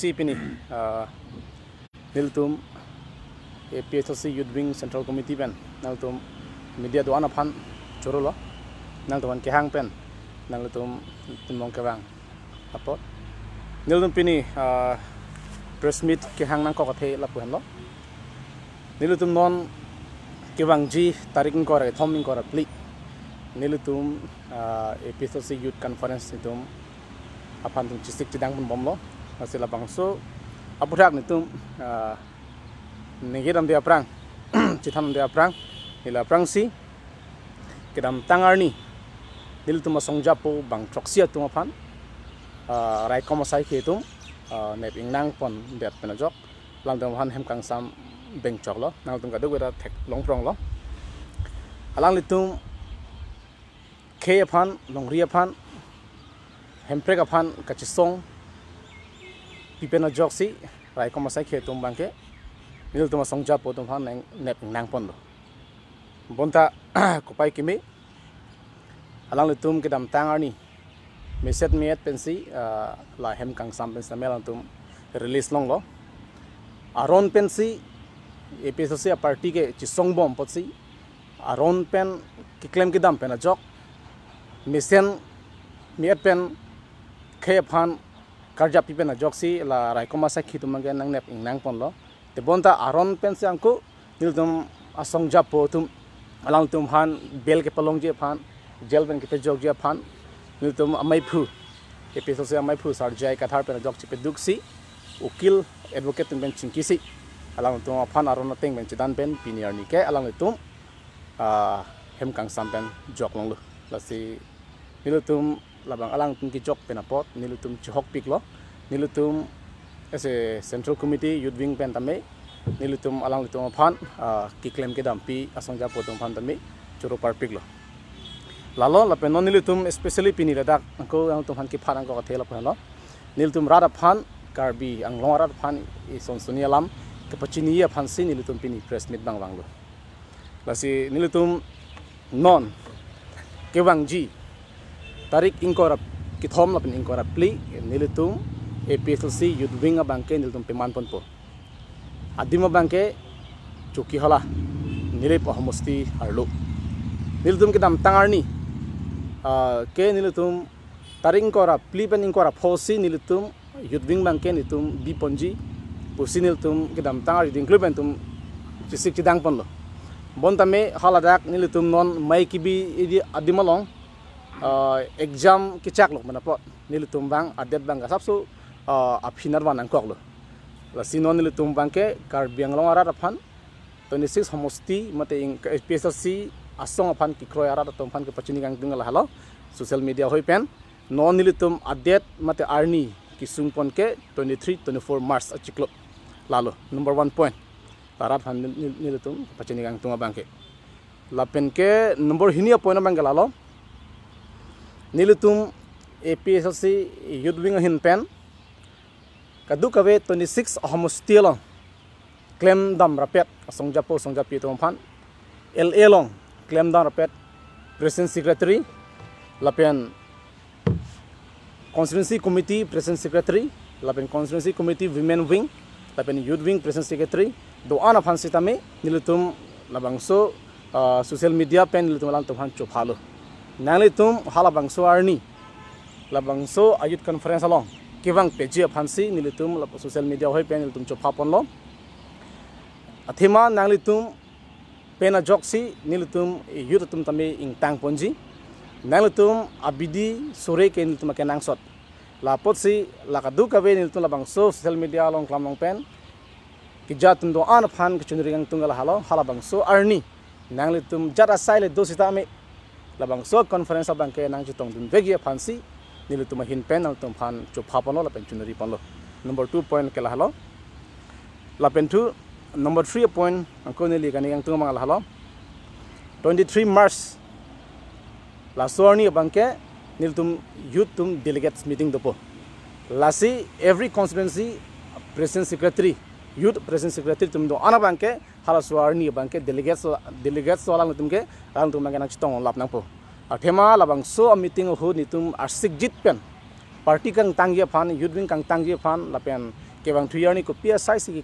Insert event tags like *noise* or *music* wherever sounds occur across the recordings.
సిపిని Niltum APSSC Youth Wing Central Committee pen Niltum media doan apan curu lo nang kehang pen nang lutum timong kebang apa Niltum pini uh, press meet kehang nang kokote lapuhan lo Niltum non kebang ji tarik ngkore thom ngkore pli Niltum tum uh, youth conference tum apan tum cisik cidang pun bom lo sila bangso apudak nitum ya, nigiram dia perang, *clears throat* citam dia perang, ila perang si kiram tangarni dil tuma songjapo bang troksia tuma pan ah, rai ke itu, ah, nep ingnang pon det penajok lang tuma han hem kangsam beng choklo nang tum kaduk wera tek long prong lo alang itu, ke pan long ria pan hemprek pan kachisong Pipen ở pipena joksi rai ko masai khe tum bangke nil tuma songja po tum han nep nang pon do bonta kopai kimi alang tum ke dam tang arni meset miet pensi ah, là hem kang sam pensi melan tum release long lo aron pensi APSC party के चिसोंग बम पसी आरोन पेन की क्लेम की दाम पेन जॉक मिशन मियर पेन Khe Phan. karja pipen joksi la raikoma sa khitu mangen nang nep ing nang ponlo te bonta aron pen se angku nil tum asong ja tum alang tum han bel ke palong je phan jel pen ke jog je phan nil tum amai phu ke pe se amai phu sar jai kathar pen jok chipe duksi ukil advocate tum chin kisi alang tum phan aron teng ben chidan pen piniar ni ke alang tum ah, hem kang sampen jok long lu lasi nil tum labang alang tum ki penapot nilutum chok piklo nilutum ese central committee youth wing pen nilutum alang lutum phan ki claim ke dam pi asong ja potom phan tame churu par piklo lalo lapen no nilutum especially pini ladak ko ang tum phan ki phan ko thela phan lo nilutum rada phan karbi ang rada phan i son sunia lam ke pachini ya phan si nilutum pini press meet bang bang lo lasi nilutum non ke ji tarik ingkorap kithom lapin ingkorap pli nilitum APSLC youth wing bangke nilitum peman ponpo adima bangke chuki hala nilip ahomosti harlu nilitum kitam tangarni ke nilitum tarik ingkorap pli pen ingkorap hosi nilitum youth wing bangke nilitum biponji pusi nilitum kitam tangar include pen tum chisik chidang ponlo bon tame haladak nilitum non mai kibi idi adimalong uh, exam kicak lo mana po tumbang adet bang kasap so uh, aphinar banang kok lo la sino tumbang ke karbiang long ara rapan six homosti mate ing SPSC asong apan ki kroy ara apan ke pachini gang dingal halo social media hoi pen non nilutum adet mate arni kisung pon ke 23 24 march achiklo lalo number one point tarat han nilutum pachini kang tunga bangke lapen ke number hini point bang lalo nilutum APSLC Yudwing Hinpen kadu kawe 26 homustiel claim dam rapet Japo japi songjapi pan LA long claim dam rapet President Secretary lapen Constituency Committee President Secretary lapen Constituency Committee Women Wing lapen Youth Wing President Secretary do ana phan sitame nilutum labangso uh, social media pen nilutum phan chop chupalo tum hala bangso arni la bangso ayut conference along kibang peji nili nilitum la social media hoi pen nilitum chopa pon lo athima nanglitum pena joksi nilitum tum tami ing tang ponji tum abidi sore ke nilitum ke nangsot la potsi la kadu nili nilitum la bangso social media along klamong pen kijatum do an phan kichunri gang tungala halo hala bangso arni nanglitum jara le dosita tami labang so conference abang ke nang jutong dun vegi phansi nilu tuma hin pen al tum phan chu phapano la pan panlo number 2 point ke la halo la 2 number 3 point angko nili kani ang tuma la halo 23 march la sorni abang ke nilu tum youth tum delegates meeting dopo lasi every constituency president secretary youth president secretary आना ಅನ ಬಾಂಕೆ ಹಲಸು ಅರ್ನಿ ಬಾಂಕೆ delegates delegates ವಾಲಂಗ್ ತುಮ್ಗೆ ರಾಂಗ್ ತುಂಬ ನಂಗೆ ನಂಗೆ ತಗೊಂಡು ಲಾಪ್ ನಂಪು ಅಠೆಮಾ ಲಬಂಗ್ ಸೊ ಮೀಟಿಂಗ್ ಹು ನಿತುಮ್ ಅರ್ಸಿಕ್ ಜಿತ್ ಪೆನ್ ಪಾರ್ಟಿ की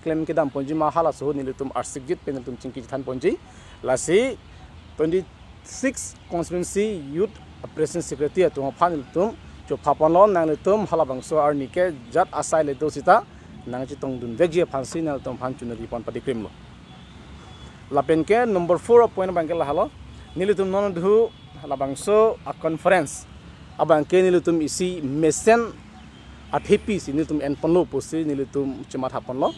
क्लेम के दाम पंजी माहाला सो नीले तुम अर्सिकजित पे तुम चिंकी थान पंजी लासी twenty six constituency youth operation secretary तुम फान तुम जो फापन लो नांगले तुम हला बंगसो आर दो Sita nang chi tong dun vegje phansi tong phan na ri pon pati krim lo la pen ke number 4 point bang ke la halo nilutum non dhu la bang so a conference abang ke nilutum isi mesen athipi si nilu tum en pon lo posi nilutum tum chimat hapon lo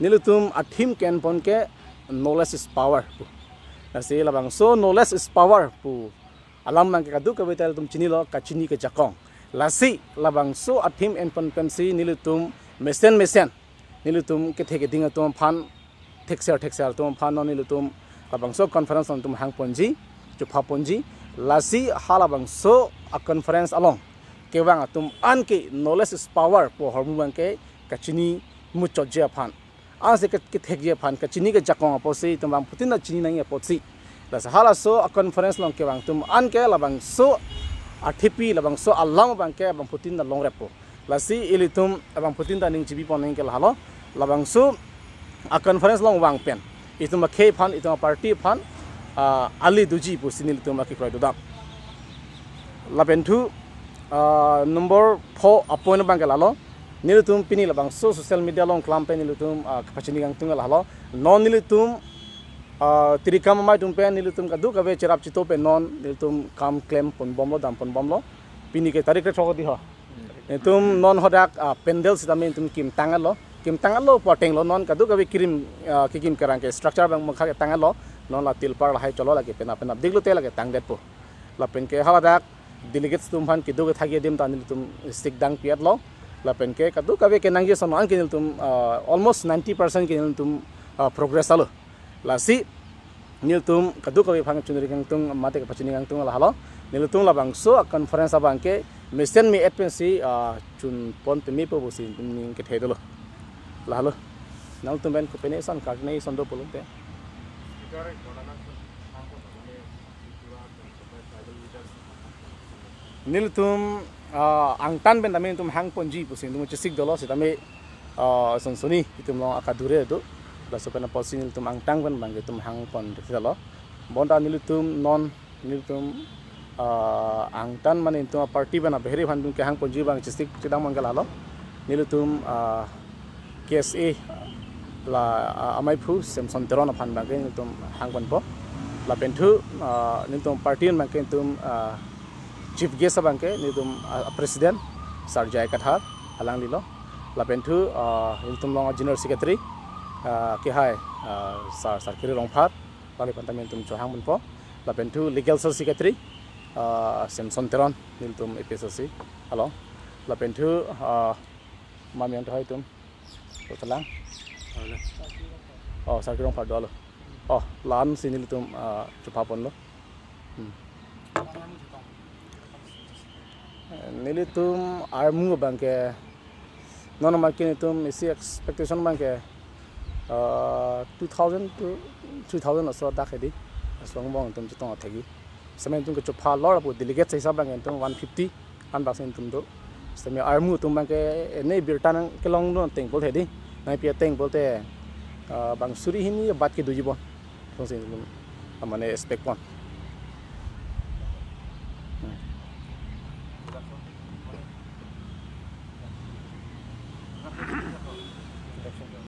nilutum a thim ken pon ke knowledge is power na nasi la bang so knowledge is power pu alam mang ke kadu kabital tum chini lo kachini ke jakong lasi bang so thim en pon pensi nilu mesen mesen nilu tum ke theke dinga tum phan thekser thekser tum phan no nilu tum kabangso conference on tum hang ponji chu pha ponji lasi hala bangso a conference along ke wang tum an ke knowledge is power po hormu bang ke kachini mu chojja phan an se ke thekje phan kachini ke jakong po si, tum bang putin na chini nang po si las hala so a conference long ke wang tum an ke labang so athipi labang so alang bang ke bang putin na long repo lasi ilitum abang putin ning chibi poneng ke halo labang su a conference long wang pen ituma ke phan ituma party pan ali duji pusinil tuma ke kroi dudam tu number 4 appointment bang ke halo nilutum pini labang su social media long klam pen nilutum kapachini gang tungal halo non nilutum tirikam mai tumpen pen nilutum kadu kabe cerap cito pen non nilutum kam claim pon bomlo dam pon bomlo pini ke tarik ke cokot di তুম নন হদাক পেন্ডেল সিদামে তুম কিম টাঙালো কিম টাঙালো পটেং লো নন কাদু কবি ক্রিম কি কিম কারাং কে স্ট্রাকচার বং মখা কে টাঙালো নন লা তিল পাড় হাই চলো লাগে পেনা পেনা দিগলু তে লাগে টাং দে পো লা পেন কে হাওয়া দাক দিলিগেট তুম ফান কি দুগে থাকি দিম তানি তুম স্টিক ডাং পিয়াত লো লা পেন কে কাদু কবি কে নাং জে সন আন কিনিল তুম অলমোস্ট নাইনটি পার্সেন্ট কিনিল তুম প্রোগ্রেস আলো লাসি নিলতুম কাদু কবি ফাং চুনরি গং তুম মাতে কে পাচিনি গং তুম লা হালো নিলতুম লা বাংসো কনফারেন্স আবাং কে mi mi epen ah, chun pon temi mi po si ni ke the dolo la lo nal tum ben ko pene san ka ne san do polo te nil tum ang tan ben tamen tum hang pon ji po si tum che sik dolo si tami son suni tum lo akadure do la so pena posi nil tum ang tang ben bang tum hang pon te dolo bonda nil tum non nil tum ang tan mane tu party bana behre han dun ke hang ponji bang chistik chidam mangal alo nilu tum KSA la amai phu samson teron phan ba ke tum hang ban po la penthu ni tum party man ke tum chief guest bang ke ni tum president sarjai kathar alang lilo la penthu ni tum long general secretary ke hai sar sarkiri rongphat la pentam tum chohang ban po la penthu legal secretary Ờ, samson teron nil tum epsc alo la pen thu ma mi antoi tum to tala oh sakirong phar dol oh lan sinil tum chupa pon lo nili tum armu bangke non market tum isi expectation cái, 2000 to 2000 số aswa dakhedi aswang bang tum chitong athegi semen tung ke hal lor apu delegate sa hisab lang entum 150 an baksen tum do semi ya armu tum bang ke eh, nei birtan ke long no teng bol hedi nai pia teng bol te ah, bang suri hini bat ke dujibon tong sin mane spek pon